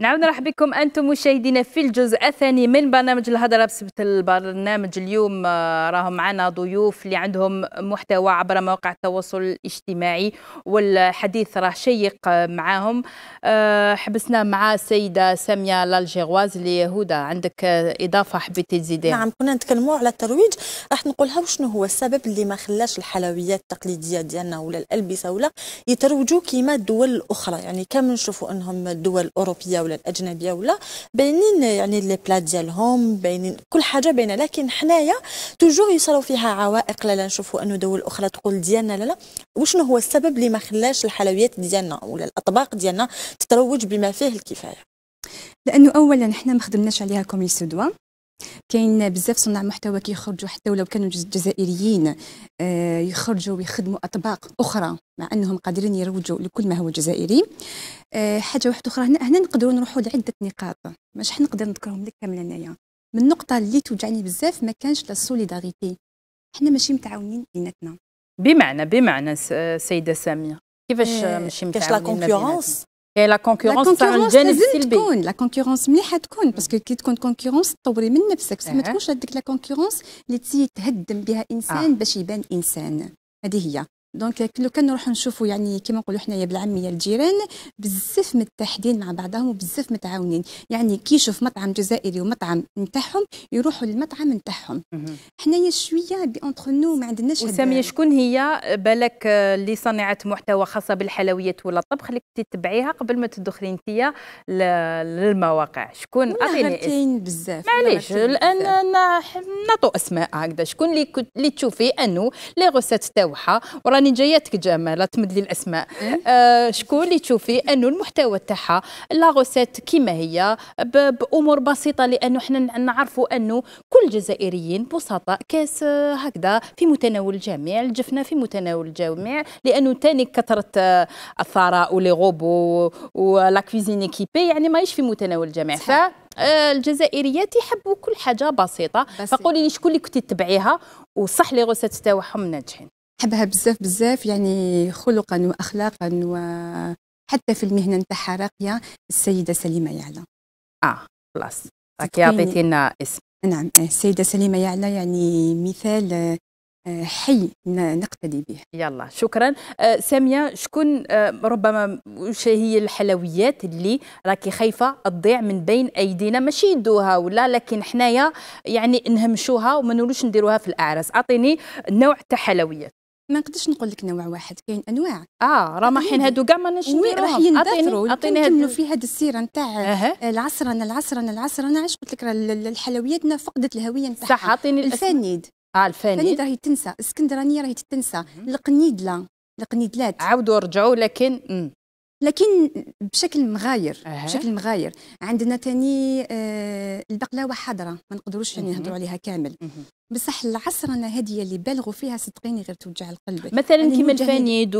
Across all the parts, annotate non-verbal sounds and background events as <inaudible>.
نعاود نرحب بكم انتم مشاهدينا في الجزء الثاني من برنامج الهضره بسبت البرنامج اليوم آه، راهم معنا ضيوف اللي عندهم محتوى عبر مواقع التواصل الاجتماعي والحديث راه شيق آه، معاهم آه، حبسنا مع السيده ساميه لالجيغواز اللي هدى عندك اضافه حبيتي تزيديها نعم كنا نتكلموا على الترويج راح نقولها وشنو هو السبب اللي ما خلاش الحلويات التقليديه ديالنا ولا الالبسه ولا يتروجوا كيما الدول الاخرى يعني كما نشوفوا انهم الدول الاوروبيه ولا الاجنبيه ولا باينين يعني لي بلا ديالهم باينين كل حاجه باينه لكن حنايا توجور يصراو فيها عوائق لا لا نشوفوا انه دول اخرى تقول ديالنا لا لا وشنو هو السبب اللي ما خلاش الحلويات ديالنا ولا الاطباق ديالنا تتروج بما فيه الكفايه لانه اولا حنا ما خدمناش عليها كوميسيو دوا كاين بزاف صناع محتوى كيخرجوا حتى ولو كانوا جزائريين آه، يخرجوا ويخدموا اطباق اخرى مع انهم قادرين يروجوا لكل ما هو جزائري آه، حاجه واحده اخرى هنا هنا نقدروا نروحوا لعده نقاط مش حنقدر نذكرهم لك كامل انايا من النقطه اللي توجعني بزاف ما كانش لا سوليداريتي حنا ماشي متعاونين بيناتنا بمعنى بمعنى السيده ساميه كيفاش آه، ماشي متعاونين كاش لا كونكورونس لا كونكورونس الجانب السلبي تكون لا كونكورونس مليحه تكون باسكو كي تكون كونكورونس تطوري من نفسك بصح ما تكونش هذيك لا كونكورونس اللي تهدم بها انسان آه. باش يبان انسان هذه هي دونك لو كان نروح نشوفوا يعني كيما نقولوا حنايا بالعاميه الجيران بزاف متحدين مع بعضهم وبزاف متعاونين يعني كي يشوف مطعم جزائري ومطعم نتاعهم يروحوا للمطعم نتاعهم حنايا شويه بانتر نو ما عندناش وساميه شكون هي بالك اللي صنعت محتوى خاصه بالحلويات ولا الطبخ اللي كنتي تتبعيها قبل ما تدخلي انت للمواقع شكون اعطيني بزاف معليش الان نعطوا اسماء هكذا شكون اللي اللي تشوفي انه لي غوسات تاوعها راني جايتك جامع لا تمد لي الاسماء إيه. آه شكون اللي تشوفي انه المحتوى تاعها لا غوسيت كيما هي بامور بسيطه لانه احنا نعرفوا انه كل الجزائريين بسطاء كاس آه، هكذا في متناول الجميع الجفنه في متناول الجميع لانه تاني كثره آه، الثراء ولي غوبو ولا كويزين ايكيبي يعني ماهيش في متناول الجميع ف آه، الجزائريات يحبوا كل حاجه بسيطه فقولي لي شكون اللي كنتي تتبعيها وصح لي غوسيت تاعهم ناجحين نحبها بزاف بزاف يعني خلقا واخلاقا وحتى في المهنه نتاعها راقيه السيده سليمه يعلى اه خلاص راكي عطيتينا اسم نعم آه، السيده سليمه يعلى يعني مثال آه، حي نقتدي به يلا شكرا آه، ساميه شكون ربما وش هي الحلويات اللي راكي خايفه تضيع من بين ايدينا ماشي يدوها ولا لكن حنايا يعني نهمشوها وما نولوش نديروها في الاعراس اعطيني نوع تاع حلويات ما نقدرش نقول لك نوع واحد كاين انواع اه راه ما حين هادو كاع ما نشوفوا راح يندثروا عطيني هادو في هاد السيره نتاع أه. انا العصر انا علاش قلت لك راه الحلوياتنا فقدت الهويه نتاعها صح عطيني الفانيد اه الفانيد الفانيد راهي تنسى اسكندرانيه راهي تنسى القنيدله القنيدلات عاودوا رجعوا لكن م. لكن بشكل مغاير أه. بشكل مغاير عندنا تاني آه البقلاوه حاضره ما نقدروش يعني نهضروا عليها كامل مه. بصح العصرنه هذه اللي بالغوا فيها صدقيني غير توجع القلب مثلا كيما الفانيد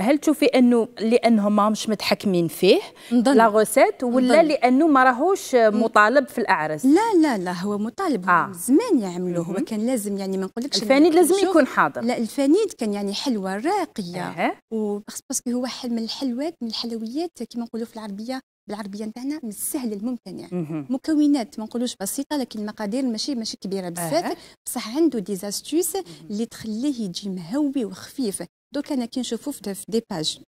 هل تشوفي انه لانهم ماهمش متحكمين فيه لا غوسيت ولا نضل. لانه ما راهوش مطالب في الاعرس لا لا لا هو مطالب آه. زمان يعملوه هو كان لازم يعني ما نقولكش الفانيد لازم يكون حاضر لا الفانيد كان يعني حلوه راقيه آه. وباسكو هو حل من الحلوات من الحلويات كيما نقولوا في العربيه بالعربيه نتاعنا من السهل الممتنع يعني. مكونات ما نقولوش بسيطه لكن المقادير ماشي ماشي كبيره بزاف بصح عنده ديزاستوس اللي تخليه يجي مهوي وخفيف دوك انا كي نشوفو في دي باج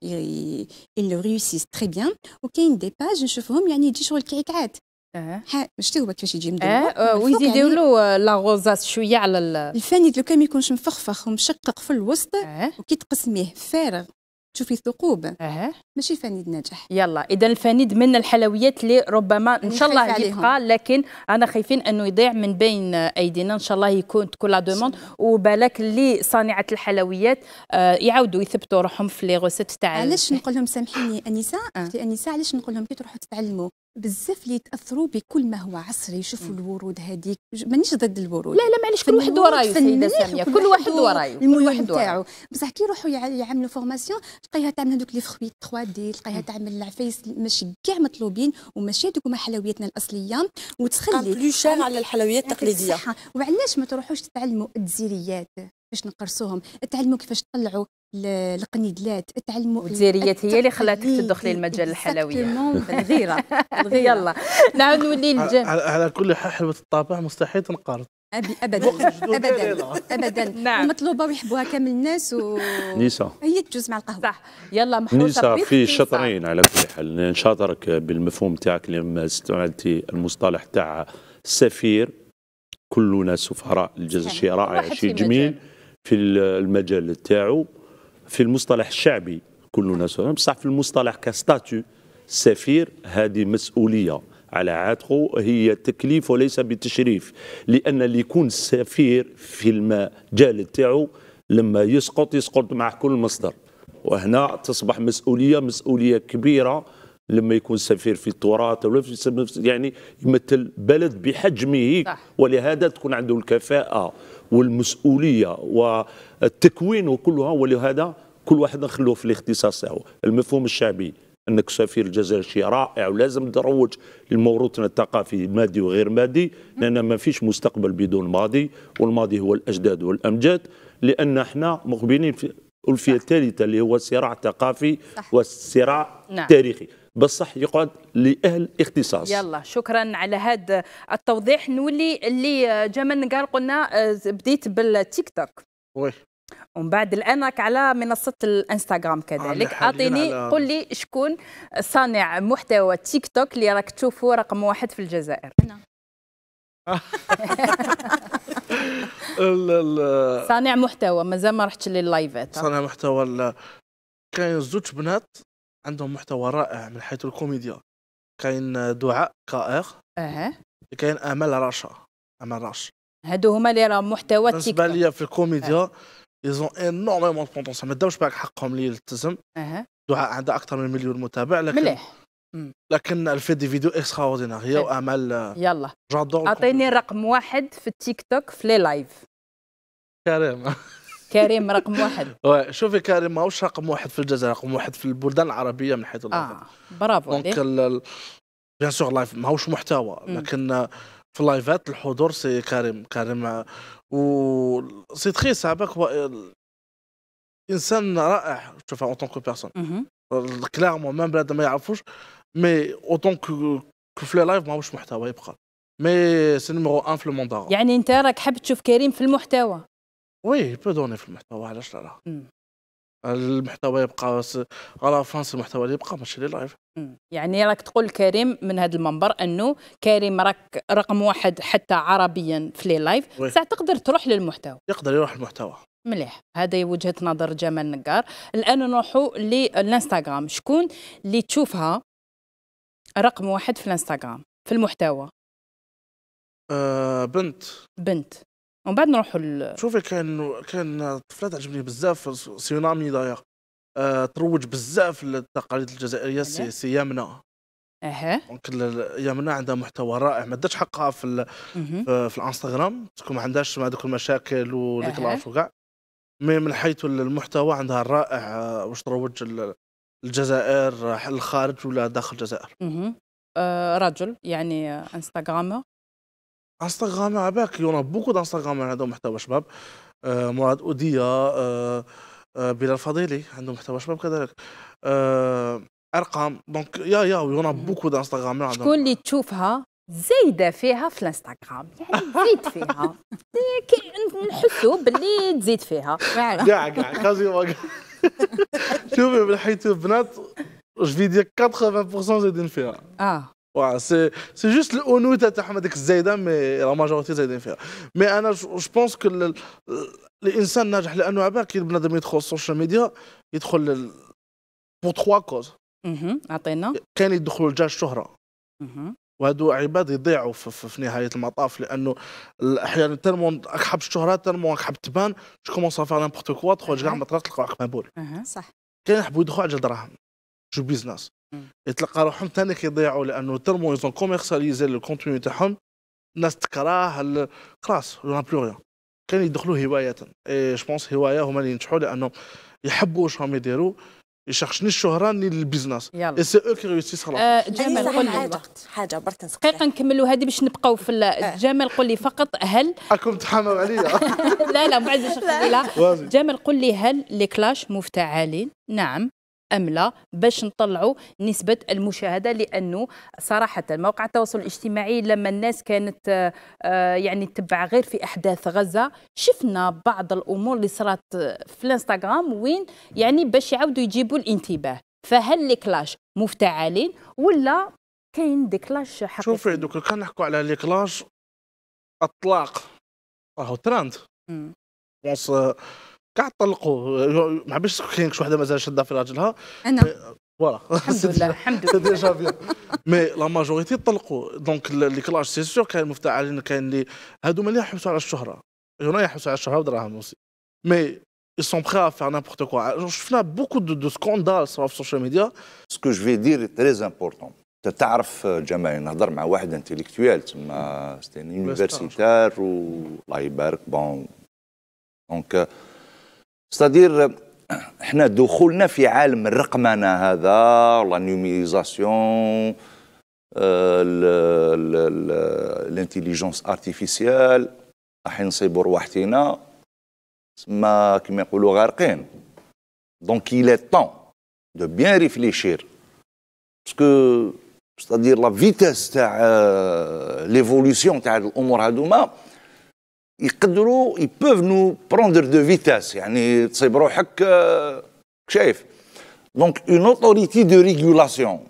اللي ريوسيس تري بيان وكاين دي باج نشوفهم يعني يجي شغل كعكعات اه شتي هو كيفاش يجي مدور اه ويزيدوا يعني له آه، لا غوزاس شويه على الفاني لو كان ما يكونش مفخفخ ومشقق في الوسط وكي تقسميه فارغ تشوفي ثقوب اها ماشي فنيد نجاح يلا اذا الفنيد من الحلويات اللي ربما ان شاء الله يبقى لكن انا خايفين انه يضيع من بين ايدينا ان شاء الله يكون تكون لا دوموند وبالك اللي صانعه الحلويات آه، يعاودوا يثبتوا روحهم في لي غوسيت تاع علاش نقول لهم سامحيني النساء النساء أه. علاش نقول لهم كي تروحوا تتعلموا بزاف اللي يتاثروا بكل ما هو عصري يشوفوا الورود هذيك مانيش ضد الورود لا لا معليش كل واحد ورايو سيده ساميه كل واحد ورايو كل واحد ورايو بصح كي يروحوا يعملوا فورماسيون تلقاها تعمل هذوك لي فخوي 3 دي تلقاها تعمل العفايس ماشي كاع مطلوبين وماشي هذوك هما حلوياتنا الاصليه وتخلي بلو شار على الحلويات التقليديه وعلاش ما تروحوش تتعلموا الجزيريات كيفاش نقرصوهم تعلموا كيفاش تطلعوا القنيدلات تعلموا والجزائريات هي اللي خلاتك تدخلي المجال الحلوي <laughs> الغيرة يلا نعاود نولي على كل حال حلوة الطابع مستحيل تنقرض ابدا ابدا ابدا نعم مطلوبه ويحبوها كامل الناس و نيسا هي تجوز مع القهوه صح يلا محروسه نيسا في شطرين على كل حال نشاطرك بالمفهوم تاعك لما استعملتي المصطلح تاع السفير كلنا سفراء الجزء شيء رائع شيء جميل في المجال تاعو في المصطلح الشعبي كلنا سلام بصح في المصطلح كستاتو سفير هذه مسؤوليه على عاتقه هي تكليف وليس بتشريف لان اللي يكون سفير في المجال تاعو لما يسقط يسقط مع كل مصدر وهنا تصبح مسؤوليه مسؤوليه كبيره لما يكون سفير في التراث ولا في يعني يمثل بلد بحجمه صح. ولهذا تكون عنده الكفاءه والمسؤوليه والتكوين وكلها ولهذا كل واحد نخلوه في الاختصاص تاعو المفهوم الشعبي انك سفير الجزائر شيء رائع ولازم تروج لموروثنا الثقافي مادي وغير مادي لان ما فيش مستقبل بدون ماضي والماضي هو الاجداد والامجاد لان احنا مقبلين في الفئه الثالثه اللي هو صراع ثقافي وصراع نعم. تاريخي بصح يقعد لاهل اختصاص يلا شكرا على هذا التوضيح نولي اللي جمال قال قلنا آه، بديت بالتيك توك وي ومن بعد الان راك على منصه الانستغرام كذلك اعطيني قل لي شكون صانع محتوى تيك توك اللي راك تشوفه رقم واحد في الجزائر انا <laughs> صانع محتوى مازال ما رحتش لللايفات صانع محتوى كاين زوج بنات عندهم محتوى رائع من حيث الكوميديا كاين دعاء كائر اها كاين امل رشا امل رشا هادو هما اللي راهم محتوى تيك توك بالنسبه ليا في الكوميديا ايزون يزون انورميمون بوتونسيال ما داوش باك حقهم اللي التزم اها دعاء عندها اكثر من مليون متابع لكن مليح لكن الفي دي فيديو اوردينار هي وامل يلا جادور اعطيني رقم واحد في التيك توك في لي لايف كريم <laughs> كريم رقم واحد <laughs> شوفي كريم ماهوش رقم واحد في الجزائر رقم واحد في البلدان العربيه من حيث الأرض. آه. برافو دونك بيان سور لايف ماهوش محتوى لكن في اللايفات الحضور سي كريم كريم و سي تخي صعبك هو انسان رائع شوف اون طونك بيرسون كلارمون ميم بلاد ما يعرفوش مي اون طونك في لايف ماهوش محتوى يبقى مي سي نيميرو ان في الموندار يعني انت راك حاب تشوف كريم في المحتوى وي بو في المحتوى علاش لا المحتوى يبقى على فرنسا المحتوى اللي يبقى ماشي لي لايف يعني راك تقول كريم من هذا المنبر انه كريم راك رقم واحد حتى عربيا في لي لايف ساعه تقدر تروح للمحتوى يقدر يروح المحتوى مليح هذا وجهه نظر جمال نقار الان نروحوا للانستغرام شكون اللي تشوفها رقم واحد في الانستغرام في المحتوى أه بنت بنت ومن بعد نروحوا ال... شوفي كان كان طفلات عجبني بزاف سيونامي داير أه تروج بزاف للتقاليد الجزائريه أيوة. سي يمنى اها دونك يمنى عندها محتوى رائع ما داتش حقها في ال... في الانستغرام تكون ما عندهاش هذوك المشاكل والكلاش وكاع مي من حيث المحتوى عندها رائع آه، واش تروج الجزائر آه، الخارج ولا داخل الجزائر اها رجل يعني آه، انستغرامر انستغرام بالك يونا بوكو دانستغرام عندهم محتوى شباب آه، مراد اوديا آه، آه، بلال فضيلي عندهم محتوى شباب كذلك ارقام دونك يا يا يونا بوكو دانستغرام عندهم شكون اللي تشوفها زايده فيها في الانستغرام يعني زيد فيها <laughs> نحسوا باللي تزيد فيها كاع كاع كازي شوفي من حيث البنات جو دير 80% زايدين فيها اه Ouais, سي جوست الانوثه تاعهم هذيك الزايده مي لا ماجورتي زايدين فيها مي انا جو بونس كو الانسان ناجح لانه عباك بنادم يدخل السوشيال ميديا يدخل بور تخوا كوز اها عطينا كان يدخلوا لجا الشهره اها وهادو عباد يضيعوا في, في, في نهايه المطاف لانه احيانا تلمون راك حاب الشهره تلمون راك حاب تبان جو كومونس افار نيمبورت كوا تخرج كاع ما تلقى عقب مهبول اها صح كاين يحبوا يدخلوا على الدراهم جو بيزنس يتلقى روحهم ثاني كيضيعوا لانه ترمو يزون كوميرساليزي الكونتوني تاعهم الناس تكره خلاص لون بلو ريان كان يدخلوا هوايه اي جو بونس هوايه هما اللي ينجحوا لانه يحبوا واش راهم يديروا يشخشني الشهره ني البيزنس اي سي او كي ريوسيس خلاص جمال قول لي حاجه برك دقيقه نكملوا هذه باش نبقاو في جمال قول لي فقط هل راكم تحاموا عليا لا لا بعد باش لا جمال قول لي هل لي كلاش مفتعلين نعم ام لا باش نطلعوا نسبه المشاهده لانه صراحه مواقع التواصل الاجتماعي لما الناس كانت آه، يعني تتبع غير في احداث غزه شفنا بعض الامور اللي صارت في الانستغرام وين يعني باش يعاودوا يجيبوا الانتباه فهل لي كلاش مفتعلين ولا كاين دي كلاش حقيقي شوفي دوكا كنحكوا على لي كلاش اطلاق راهو ترند امم كاع طلقوا ما حبيتش كاين شي وحده مازال شاده في راجلها انا فوالا الحمد لله الحمد لله <laughs> ديجا بيان مي لا ماجوريتي طلقوا دونك لي كلاش سي سور كاين مفتعلين كاين اللي هادو اللي يحوسوا على الشهره هنا يحوسوا على الشهره ودراهم اوسي مي ils sont prêts à faire n'importe quoi. Je fais beaucoup de, de scandales sur les social media. Ce que je vais dire est très important. Tu Jamal, on a جمال avec un intellectuel, c'était un universitaire ou... والله bon... Donc... Euh... ستادير احنا دخولنا في عالم الرقمنه هذا لا نيوميزاسيون الانتيليجونس ارتيفيسيال راح نصيبوا رواحتينا تسمى كما يقولوا غارقين دونك il طون دو بيان ريفليشير باسكو ستادير لا فيتاس تاع ليفوليسيون آه، تاع الامور هذوما يقدروا يبوف نو بروندر دو فيتاس يعني تصيب روحك آه، شايف دونك اون اوتوريتي دو ريغولاسيون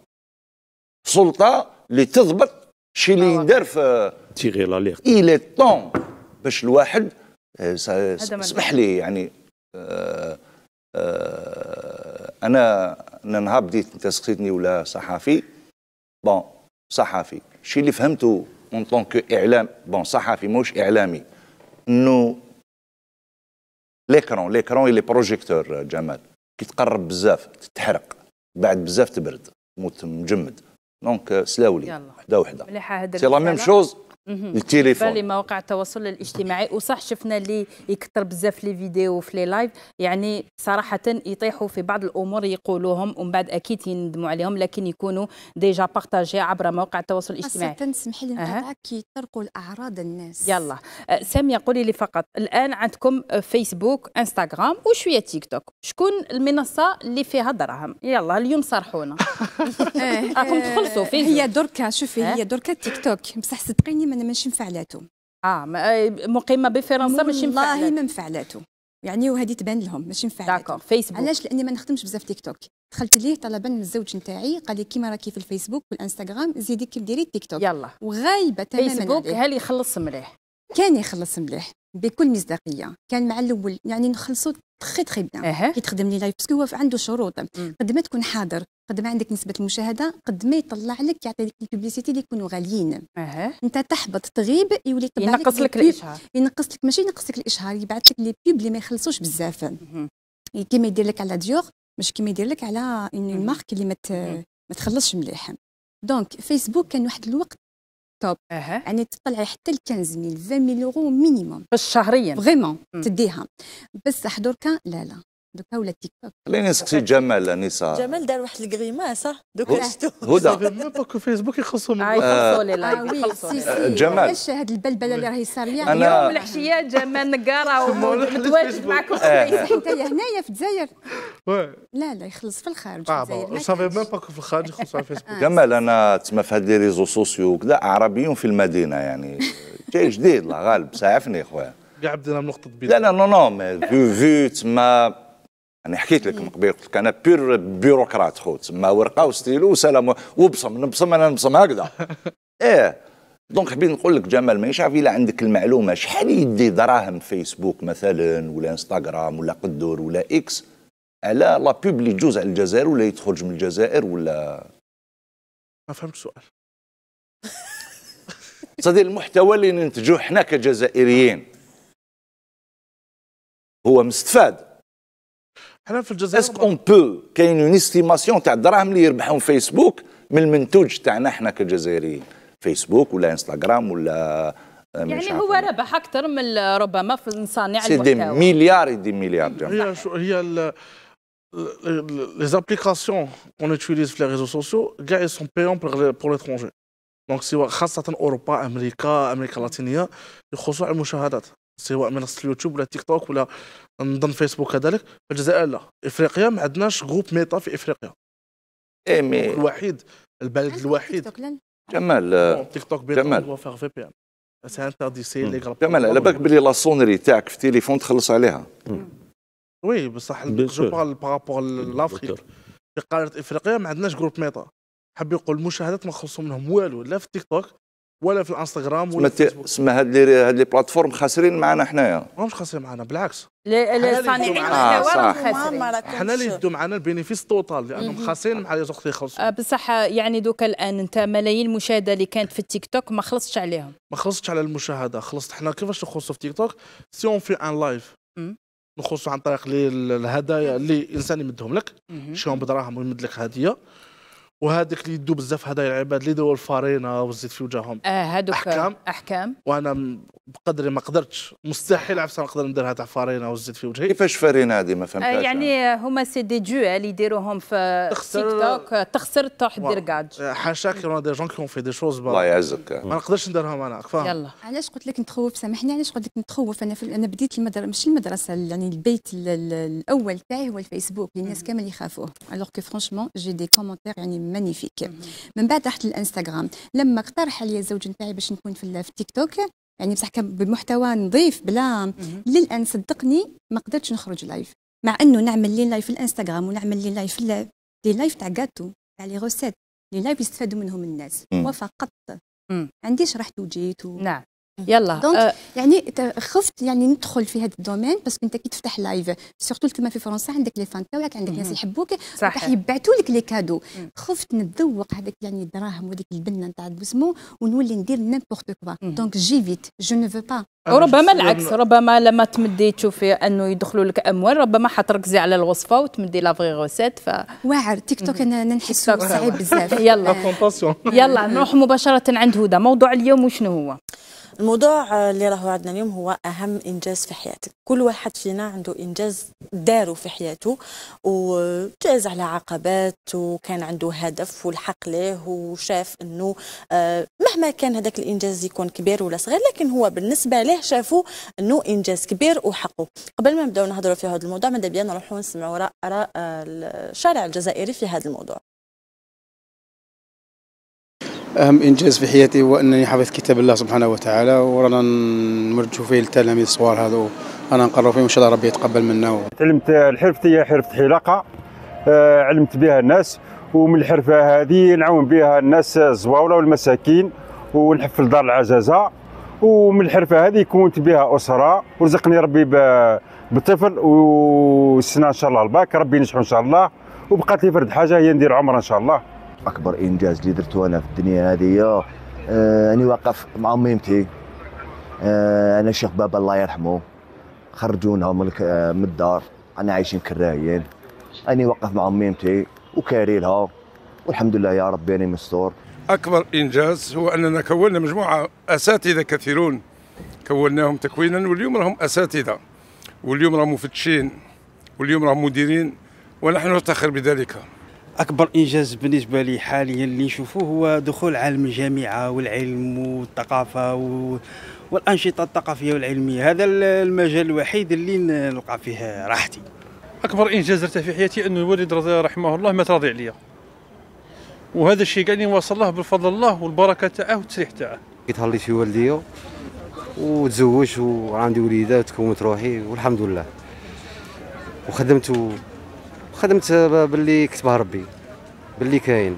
سلطه اللي تضبط شي آه، اللي يدار في آه، تيغي لا ليغ الي طون باش الواحد اسمح لي يعني انا انا نهار بديت انت سقسيتني ولا صحفي بون صحفي شي اللي فهمته اون طون كو اعلام بون صحفي موش اعلامي انه ليكرون ليكرون لي بروجيكتور جمال كي تقرب بزاف تتحرق بعد بزاف تبرد تموت مجمد دونك سلاولي وحده وحده سي لا ميم شوز التليفون مواقع التواصل الاجتماعي وصح شفنا اللي يكثر بزاف لي فيديو في لي لايف يعني صراحه يطيحوا في بعض الامور يقولوهم ومن بعد اكيد يندموا عليهم لكن يكونوا ديجا بارطاجي عبر مواقع التواصل الاجتماعي خاصه سمحي لي أه. كي يطرقوا الاعراض الناس يلا أه، ساميه قولي لي فقط الان عندكم فيسبوك انستغرام وشويه تيك توك شكون المنصه اللي فيها دراهم يلا اليوم صرحونا <laughs> إيه. راكم تخلصوا فيه هي دركا شوفي أه؟ هي دركا تيك توك بصح صدقيني انا ماشي مفعلاتو اه مقيمه بفرنسا ماشي مفعلاتو والله ما مفعلاتو يعني وهذه تبان لهم ماشي مفعلاتو داكور فيسبوك علاش لاني ما نخدمش بزاف تيك توك دخلت ليه طلبا من الزوج نتاعي قال لي كيما راكي في الفيسبوك والانستغرام زيدي كي ديري التيك توك يلا وغايبه تماما فيسبوك هل يخلص مليح كان يخلص مليح بكل مصداقيه كان مع الاول يعني نخلصوا تخي تخي بيان كي تخدم لي لايف باسكو هو عنده شروط قد ما تكون حاضر قد ما عندك نسبه المشاهده قد ما يطلع لك يعطي لك البوبليسيتي اللي يكونوا غاليين انت تحبط تغيب يولي يطلع ينقص لك الاشهار ينقص لك ماشي ينقص لك الاشهار يبعث لك لي بيب اللي ما يخلصوش بزاف يعني كيما يدير لك على ديور مش كيما يدير لك على اون مارك اللي ما تخلصش مليح دونك فيسبوك كان واحد الوقت توب أه. يعني تطلعي حتى ل 15000 20000 مينيموم يورو مينيموم شهريا فريمون تديها بصح دركا لا لا دوكا ولا تيك توك اللي نسقسي جمال نيسا جمال دار واحد الكريماس صح دوكا شفتو هدى <laughs> ميم با فيسبوك يخلصوا آه، يخلصوا لي آه، لايك يخلصوا آه، جمال علاش هاد البلبله اللي راهي صاريه اليوم العشيه جمال نقاره <laughs> ومتواجد معكم حتى هنايا في الجزائر لا لا يخلص في الخارج اه سافي ميم با في الخارج يخلصوا على فيسبوك جمال انا تسمى في هاد لي ريزو سوسيو وكذا عربيون في المدينه يعني شيء جديد الله غالب ساعفني خويا كاع بدينا من نقطه بدايه لا لا نو نو مي فيو فيو تسمى انا حكيت لك من قبل قلت لك انا بير بيروقراط خو تسمى ورقه وستيلو وسلام وبصم نبصم انا نبصم هكذا <laughs> ايه دونك حبيت نقول لك جمال ماهيش عارف الا عندك المعلومه شحال يدي دراهم فيسبوك مثلا ولا انستغرام ولا قدور ولا اكس على لا بوب اللي تجوز على الجزائر ولا يتخرج من الجزائر ولا ما فهمت السؤال <laughs> صدي المحتوى اللي ننتجوه حنا كجزائريين هو مستفاد حنا في الجزائر اسك اون بو كاين اون استيماسيون تاع الدراهم اللي يربحهم فيسبوك من المنتوج تاعنا احنا كجزائريين فيسبوك ولا انستغرام ولا آه، يعني هو ربح اكثر من ربما في صانع المحتوى دي مليار دي مليار هي هي لي زابليكاسيون اون اتيليز في لي ريزو سوسيو كاع سون بيون بور pour دونك سوا خاصة أوروبا أمريكا أمريكا اللاتينية يخصوا على المشاهدات سواء منصه اليوتيوب ولا تيك توك ولا نظن فيسبوك كذلك الجزائر لا افريقيا ما عندناش جروب ميتا في افريقيا اي مي الوحيد البلد الوحيد جمال تيك توك جمال آه، آه، في بي ان سي سي لي جمال على بالك بلي لاسونري تاعك في التليفون تخلص عليها وي بصح جو بارل بارابور mm, لافريك في قاره افريقيا ما عندناش جروب ميتا حاب يقول المشاهدات ما خلصوا منهم والو لا في تيك توك ولا في الانستغرام ولا في الفيسبوك سما هاد لي هاد لي بلاتفورم خاسرين معنا حنايا ماهمش خاسرين معنا بالعكس صانعين المحتوى خاسرين حنا اللي يدوا آه، معنا البينيفيس توتال لانهم خاسرين مع لي زوخ يخلصوا آه بصح يعني دوكا الان انت ملايين المشاهده اللي كانت في التيك توك ما خلصتش عليهم ما خلصتش على المشاهده خلصت حنا كيفاش نخلصوا في تيك توك سي اون في ان لايف نخلصوا عن طريق الهدايا اللي الانسان يمدهم لك شيهم بدراهم ويمد لك هديه وهذاك اللي يدو بزاف هذا العباد اللي يدوا الفارينه وزيد في وجههم اه هذوك احكام احكام وانا بقدري ما قدرتش مستحيل عفسه نقدر نديرها تاع فارينه وزيد في وجهي كيفاش فارينه هذه ما آه، فهمتهاش آه يعني هما سي دي جو آه، اللي يديروهم في تيك توك تخسر آه، تروح دير كاج حاشاك يرون دي جون كيون في دي شوز الله يعزك ما نقدرش نديرهم انا فاهم يلا علاش قلت لك نتخوف سامحني علاش قلت لك نتخوف انا في انا بديت المدرسه ماشي المدرسه يعني البيت الاول تاعي هو الفيسبوك الناس كامل يخافوه الوغ كو فرونشمون جي دي كومونتير يعني مانيفيك من بعد رحت للانستغرام لما اقترح عليا الزوج نتاعي باش نكون في التيك توك يعني بصح كان بمحتوى نظيف بلا للان صدقني ما قدرتش نخرج لايف مع انه نعمل لي لايف في الانستغرام ونعمل لي لايف لي لايف تاع جاتو تاع لي غوسيت لي لايف يستفادوا منهم الناس وفقط عنديش رحت وجيت و... نعم Mhm. يلا دونك أه يعني خفت يعني ندخل في هذا الدومين باسكو انت كي تفتح لايف سورتو تما في فرنسا عندك لي فان تاعك عندك ناس mhm. يحبوك راح يبعثوا لك لي كادو خفت نتذوق هذاك يعني الدراهم وديك البنه نتاع البوسمو ونولي ندير نيمبورت كوا دونك جي فيت جو نو با ربما العكس ربما لما تمدي تشوفي انه يدخلوا لك اموال ربما حتركزي على الوصفه وتمدي لا فغي غوسيت ف واعر تيك توك انا نحس صعيب بزاف <laughs> يلا يلا نروح مباشره عند هدى موضوع اليوم وشنو هو الموضوع اللي راهو عندنا اليوم هو أهم إنجاز في حياتك كل واحد فينا عنده إنجاز داره في حياته وجاز على عقبات وكان عنده هدف والحق له وشاف أنه آه، مهما كان هذاك الإنجاز يكون كبير ولا صغير لكن هو بالنسبة له شافه أنه إنجاز كبير وحقه قبل ما نبداو نهضروا في هذا الموضوع ماذا بيا نروحوا نسمعوا آراء آه، الشارع الجزائري في هذا الموضوع أهم إنجاز في حياتي هو أنني حفظت كتاب الله سبحانه وتعالى ورانا نمرجو فيه للتلاميذ الصغار هذو أنا نقرأ فيهم إن شاء الله ربي يتقبل منا تعلمت الحرفة هي حرفة حلاقة آه علمت بها الناس ومن الحرفة هذه نعاون بها الناس الزواولة والمساكين ونحفل دار العزازة ومن الحرفة هذه كونت بها أسرة ورزقني ربي بطفل وسنه إن شاء الله الباك ربي ينجحو إن شاء الله وبقات لي فرد حاجة هي ندير عمرة إن شاء الله اكبر انجاز اللي درته انا في الدنيا هذه آه اني واقف مع ميمتي آه انا الشيخ بابا الله يرحمه خرجونا من آه، الدار انا عايشين كراهيين اني واقف مع ميمتي وكاري لها والحمد لله يا ربي اني مستور اكبر انجاز هو اننا كونا مجموعه اساتذه كثيرون كوناهم تكوينا واليوم راهم اساتذه واليوم راهم مفتشين واليوم راهم مديرين ونحن نفتخر بذلك اكبر انجاز بالنسبه لي حاليا اللي نشوفوه هو دخول عالم الجامعه والعلم والثقافه و... والانشطه الثقافيه والعلميه هذا المجال الوحيد اللي نلقى فيه راحتي اكبر انجاز درته في حياتي ان الوالد رضي رحمه الله مات راضي عليا وهذا الشيء قال لي واصل الله بالفضل الله والبركه تاعه والتسريح تاعه تهلي في والديا وتزوجت وعندي وليدات وتكونت روحي والحمد لله وخدمت خدمت باللي كتبها ربي باللي كاين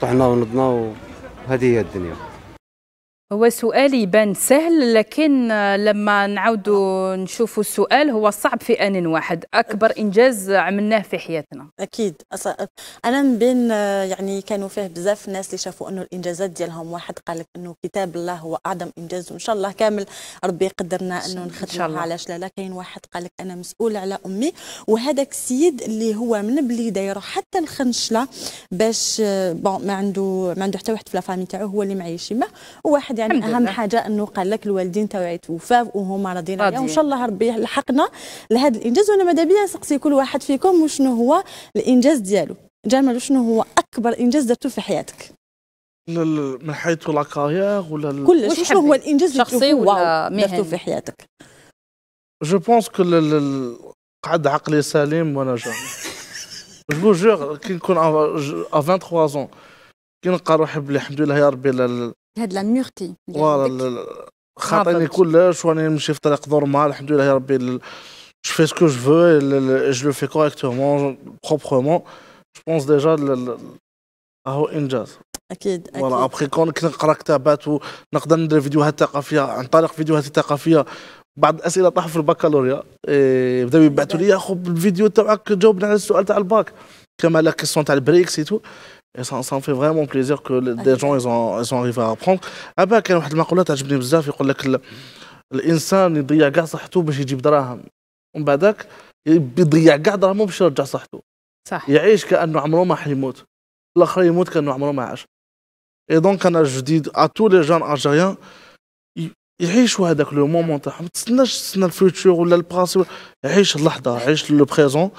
طحنا ونضنا وهذه هي الدنيا هو سؤال يبان سهل لكن لما نعاودوا نشوفوا السؤال هو صعب في ان واحد اكبر انجاز عملناه في حياتنا اكيد أصعب. انا من بين يعني كانوا فيه بزاف الناس اللي شافوا انه الانجازات ديالهم واحد قال لك انه كتاب الله هو اعظم انجاز وان شاء الله كامل ربي يقدرنا انه نخدمها علاش لا كاين واحد قال لك انا مسؤول على امي وهذاك السيد اللي هو من بلي دايره حتى الخنشله باش بون آه، ما عنده ما عنده حتى واحد في لافامي تاعو هو اللي معيش ما وواحد يعني اهم حاجه انه قال لك الوالدين تاعو وفاو وهم راضيين وان شاء الله ربي يلحقنا لهذا الانجاز وانا ماذا بيا نسقسي كل واحد فيكم وشنو هو الانجاز ديالو جمال شنو هو اكبر انجاز درتو في حياتك من حيث كارير ولا كلش شنو هو الانجاز الشخصي ولا درتو في حياتك جو بونس كو قعد عقلي سليم وانا جامي جو جور كي نكون ا 23 زون كي نلقى روحي بلي الحمد لله يا ربي هاد لا فوالا خاطرني كلش وانا نمشي في طريق نورمال الحمد لله يا ربي جو في سكو جو جو je veux et je le fais correctement, proprement. راهو انجاز اكيد اكيد فوالا ابخي كون كنقرا كتابات ونقدر ندير فيديوهات ثقافيه عن طريق فيديوهات ثقافيه بعض الاسئله طاحوا في البكالوريا إيه، بداو يبعثوا لي يا خو بالفيديو تاعك جاوبنا على السؤال تاع الباك كما لا كيسيون تاع البريكس تو Et ça, ça me fait vraiment plaisir que les, des gens ils ont ils sont arrivés à apprendre. أبا كان واحد المقولة تعجبني بزاف يقول لك ال... الإنسان يضيع كاع صحته باش يجيب دراهم ومن بعدك يضيع كاع دراهمو باش يرجع صحته. صح يعيش كأنه عمره ما حيموت. الآخر يموت كأنه عمره ما عاش. اي دونك انا جديد ا تو لي جون الجيريان يعيشوا هذاك لو مومون تاعهم ما تستناش تستنى الفوتور ولا الباسي عيش اللحظه عيش لو بريزون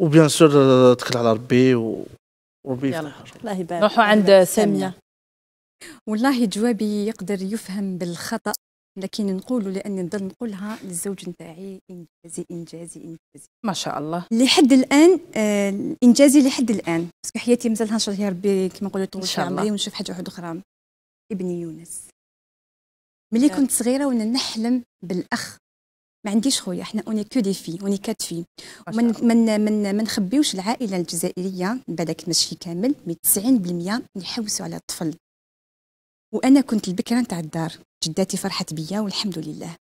وبيان سور تكل على ربي و... وبيفتح الله يبارك روحوا عند ساميه والله جوابي يقدر يفهم بالخطا لكن نقول لاني نضل نقولها للزوج نتاعي انجازي انجازي انجازي ما شاء الله لحد الان آه انجازي لحد الان بس حياتي شاء الله يا ربي كما نقولوا طول عمري ونشوف حاجه واحده اخرى ابني يونس ملي كنت صغيره وانا نحلم بالاخ ما عنديش خويا احنا اوني كو دي في اوني كات في من من من ما نخبيوش العائله الجزائريه بالك ماشي كامل مي 90% نحوسوا على الطفل وانا كنت البكره نتاع الدار جداتي فرحت بيا والحمد لله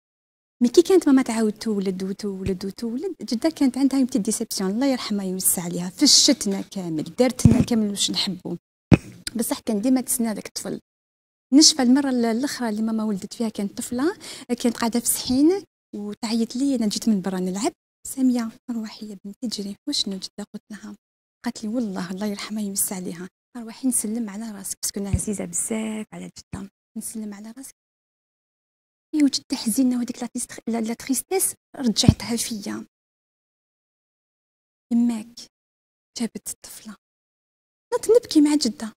مي كي كانت ماما تعاود تولد وتولد وتولد جده كانت عندها يمتي ديسيبسيون الله يرحمها يوسع عليها فشتنا كامل دارتنا كامل واش نحبوا بصح كان ديما تسنى داك الطفل نشفى المره الاخرى اللي ماما ولدت فيها كانت طفله كانت قاعده في صحين وتعيط لي انا جيت من برا نلعب ساميه روحي يا بنتي تجري وشنو جده قلت لها قالت لي والله الله يرحمها يمس عليها روحي نسلم على راسك باسكو انا عزيزه بزاف على جده نسلم على راسك ايوا جده حزينه وهذيك لا, لا تريستيس رجعتها فيا يماك جابت الطفله نط نبكي مع جده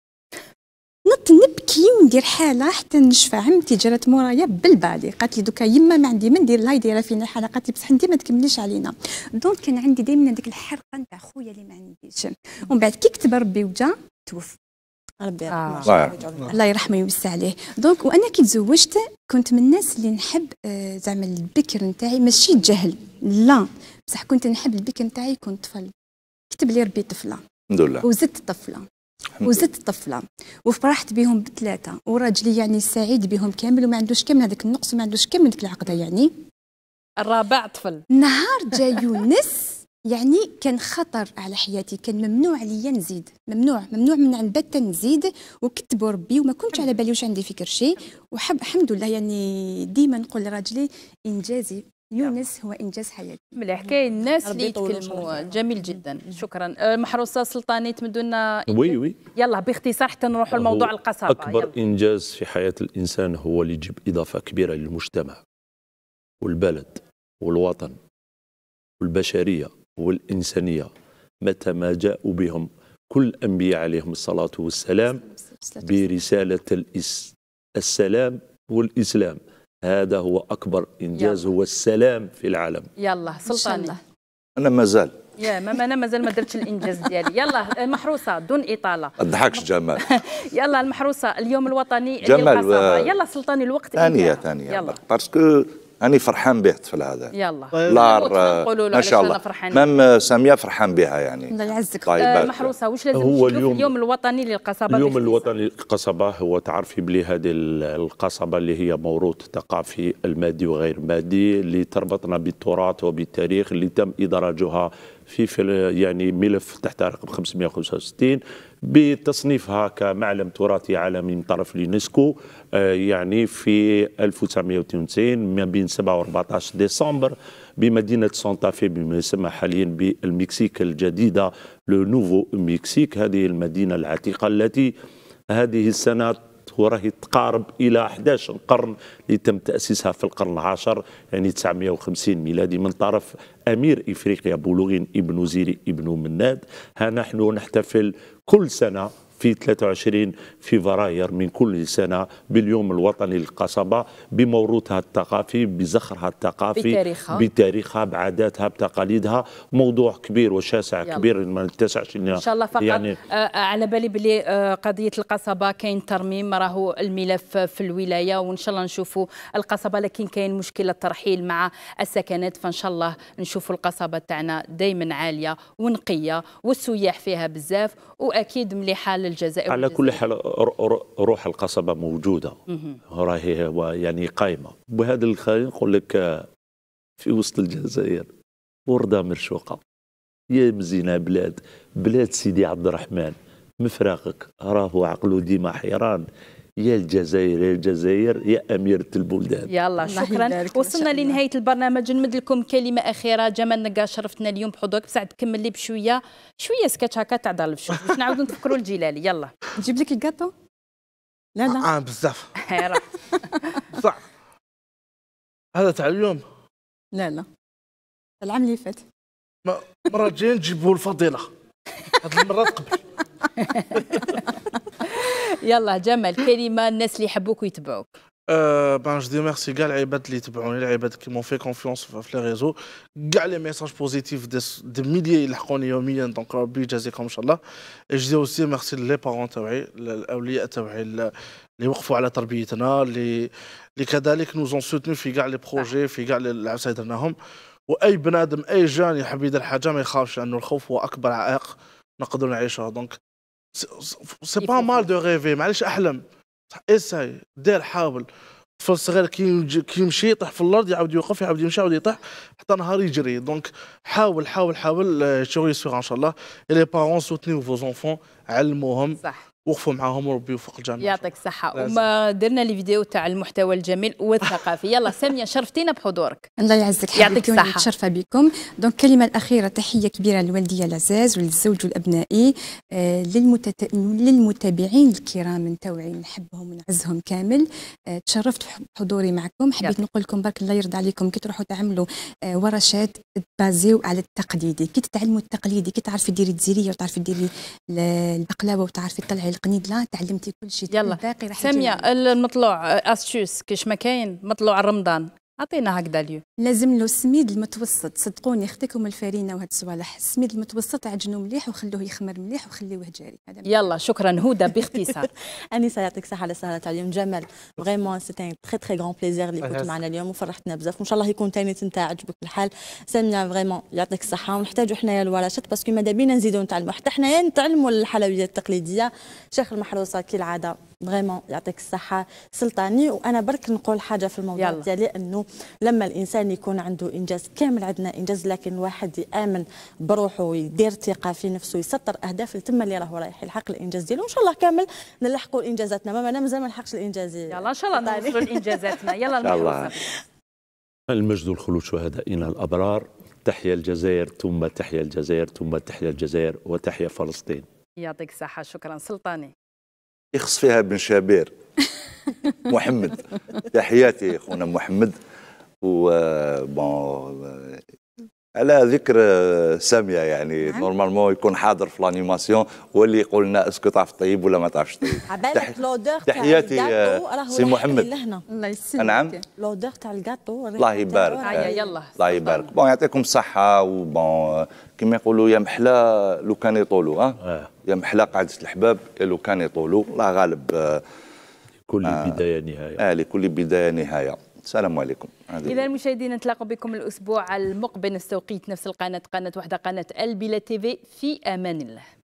نط نبكي وندير حاله حتى نشفى عمتي جرات مورايا بالبالي قالت لي دوكا يما ما عندي ما ندير لاي دايره فينا حاله قالت لي بصح انت ما تكمليش علينا دونك كان عندي دائما هذيك الحرقه نتاع خويا اللي ما عنديش ومن بعد كي كتب ربي وجا توفى ربي آه. الله يرحمه ويوسع عليه دونك وانا كي تزوجت كنت من الناس اللي نحب آه، زعما البكر نتاعي ماشي جهل لا بصح كنت نحب البكر نتاعي يكون طفل كتب لي ربي طفله الحمد لله وزدت طفله وزدت طفله وفرحت بهم بثلاثه وراجلي يعني سعيد بهم كامل وما عندوش كامل هذاك النقص وما عندوش كامل ديك العقده يعني الرابع طفل نهار جا <laughs> يونس يعني كان خطر على حياتي كان ممنوع عليا نزيد ممنوع ممنوع من عند بتا نزيد وكتبوا ربي وما كنتش على بالي واش عندي فكر شيء وحب الحمد لله يعني ديما نقول لراجلي انجازي يونس نعم. هو انجاز حياتي مليح كاين الناس اللي يتكلموا جميل جدا شكرا أه، محروسه سلطاني تمدوا لنا وي وي يلا باختصار حتى نروحوا أه، لموضوع القصابه اكبر يلا. انجاز في حياه الانسان هو اللي يجيب اضافه كبيره للمجتمع والبلد والوطن والبشريه والانسانيه متى ما جاءوا بهم كل الانبياء عليهم الصلاه والسلام برساله السلام والاسلام هذا هو أكبر إنجاز يلا. هو السلام في العالم يلا سلطان الله. أنا مازال يا ماما انا مازال ما درتش الانجاز ديالي يلا المحروسه دون اطاله أضحكش جمال <laughs> يلا المحروسه اليوم الوطني جمال يلا سلطاني الوقت ثانيه ثانيه باسكو أنا فرحان به الطفل هذا يلا طيب. لار آه، ما شاء الله مام آه، سامية فرحان بها يعني الله يعزك طيب آه محروسة وش لازم هو اليوم, اليوم الوطني للقصبة اليوم الوطني للقصبة هو تعرفي بلي هذه القصبة اللي هي موروث ثقافي المادي وغير مادي اللي تربطنا بالتراث وبالتاريخ اللي تم إدراجها في يعني ملف تحت رقم 565 بتصنيفها كمعلم تراثي عالمي من طرف اليونسكو آه، يعني في 1992 ما بين 7 و 14 ديسمبر بمدينة سانتا في بما يسمى حاليا بالمكسيك الجديدة لو نوفو مكسيك هذه المدينة العتيقة التي هذه السنة وراهي تقارب الى 11 قرن اللي تم تاسيسها في القرن العاشر يعني 950 ميلادي من طرف امير افريقيا بولوغين ابن زيري ابن مناد ها نحن نحتفل كل سنه في 23 فبراير من كل سنة باليوم الوطني للقصبة بموروثها الثقافي بزخرها الثقافي بتاريخها بتاريخها بعاداتها بتقاليدها موضوع كبير وشاسع يلا. كبير ما نتسعش ان شاء الله فقط يعني آه،, آه على بالي بلي آه قضية القصبة كاين ترميم راهو الملف في الولاية وان شاء الله نشوفوا القصبة لكن كاين مشكلة ترحيل مع السكنات فان شاء الله نشوفوا القصبة تاعنا دائما عالية ونقية والسياح فيها بزاف واكيد مليحة الجزائر على كل حال روح القصبه موجوده راهي يعني قايمه بهذا الخير نقول لك في وسط الجزائر ورده مرشوقه يا مزينه بلاد بلاد سيدي عبد الرحمن مفراقك راهو عقله ديما حيران يا الجزائر يا الجزائر يا أميرة البلدان يلا شكرا وصلنا لنهاية البرنامج نمد لكم كلمة أخيرة جمال نقا شرفتنا اليوم بحضورك بصح تكمل لي بشوية شوية سكتش هكا تاع دار الفشوش باش نعاودو نفكروا الجلالي يلا نجيب لك الكاتو لا لا اه, آه، بزاف بصح هذا تاع اليوم لا لا العام اللي فات مرة الجاية نجيبوا الفضيلة هاد المرة قبل <laughs> يلا جمل كلمه الناس اللي يحبوك ويتبعوك أه بان جو دي ميرسي كاع العباد اللي يتبعوني العباد كي مون في كونفيونس في لي ريزو كاع لي ميساج بوزيتيف دي ميليي يلحقوني يوميا دونك ربي يجازيكم ان شاء الله جو دي اوسي ميرسي لي بارون تاوعي الاولياء تاوعي اللي وقفوا على تربيتنا اللي اللي كذلك نو زون سوتنو في كاع لي بروجي في كاع العصا درناهم واي بنادم اي جان يحب يدير حاجه ما يخافش لانه الخوف هو اكبر عائق نقدر نعيشه دونك سي با مال دو ريفي معليش احلم اساي دير حاول طفل صغير كي يمشي يطيح في الارض يعاود يوقف يعاود يمشي يعاود يطيح حتى نهار يجري دونك حاول حاول حاول شغل يسوغ ان شاء الله لي بارون سوتنيو فوز زونفون علموهم صح وقفوا معاهم وربي يوفق الجميع يعطيك الصحة وما درنا لي فيديو تاع المحتوى الجميل والثقافي يلا سامية شرفتينا بحضورك الله يعزك يعطيك الصحة متشرفة بكم دونك كلمة الأخيرة تحية كبيرة للوالدية العزاز وللزوج والأبنائي آه، للمتت... للمتابعين الكرام نتوعي نحبهم ونعزهم كامل آه، تشرفت بحضوري معكم حبيت نقول لكم برك الله يرضى عليكم كي تروحوا تعملوا آه، ورشات بازيو على التقليدي كي تتعلموا التقليدي كي تعرفي ديري الجزيرية وتعرفي ديري البقلاوة وتعرفي تطلعي القنيدله تعلمتي كل شيء يلا ساميه المطلوع آه، أستشوس كاش ما كاين مطلوع رمضان اعطينا هكذا ليو لازم له السميد المتوسط صدقوني اختكم الفرينه وهاد الصوالح السميد المتوسط عجنوه مليح وخلوه يخمر مليح وخليوه جاري يلا شكرا هدى باختصار <laughs> اني يعطيك الصحه على السهره تاع اليوم جمال فريمون سي ان تري تري غران بليزير اللي كنت معنا اليوم وفرحتنا بزاف وان شاء الله يكون ثاني انت عجبك الحال ساميه فريمون يعطيك الصحه ونحتاجوا حنايا الورشات باسكو ماذا بينا نزيدوا نتعلموا حتى حنايا نتعلموا الحلويات التقليديه شيخ المحروسه كالعاده فريمون يعطيك الصحه سلطاني وانا برك نقول حاجه في الموضوع ديالي انه لما الانسان يكون عنده انجاز كامل عندنا انجاز لكن واحد يامن بروحه ويدير ثقه في نفسه ويسطر اهداف لتما اللي راهو رايح يلحق الانجاز ديالو وان شاء الله كامل نلحقوا انجازاتنا ماما انا مازال ما نلحقش الانجاز يلا ان شاء الله نوصلوا لانجازاتنا يلا <laughs> الله المجد والخلود شهدائنا الابرار تحيا الجزائر ثم تحيا الجزائر ثم تحيا الجزائر وتحيا فلسطين يعطيك الصحة شكرا سلطاني يخص فيها بن شابير <laughs> محمد تحياتي خونا محمد و آه، بون آه، على ذكر آه، ساميه يعني نورمالمون يكون حاضر في لانيماسيون هو اللي يقول لنا اسكو تعرف طيب ولا ما تعرفش طيب ah, تحياتي لودور تاع تحياتي سي محمد الله يسلمك نعم لودور تاع الكاطو الله يبارك آه، الله يبارك بون يعطيكم الصحه وبون آه، كما يقولوا يا محلى لو كان يطولوا ها يا محلى قاعده الحباب لو كان يطولوا الله غالب لكل بدايه نهايه اه لكل بدايه نهايه السلام عليكم اذا المشاهدين نتلاقوا بكم الاسبوع المقبل نفس التوقيت نفس القناه قناه وحده قناه البلا تيفي في امان الله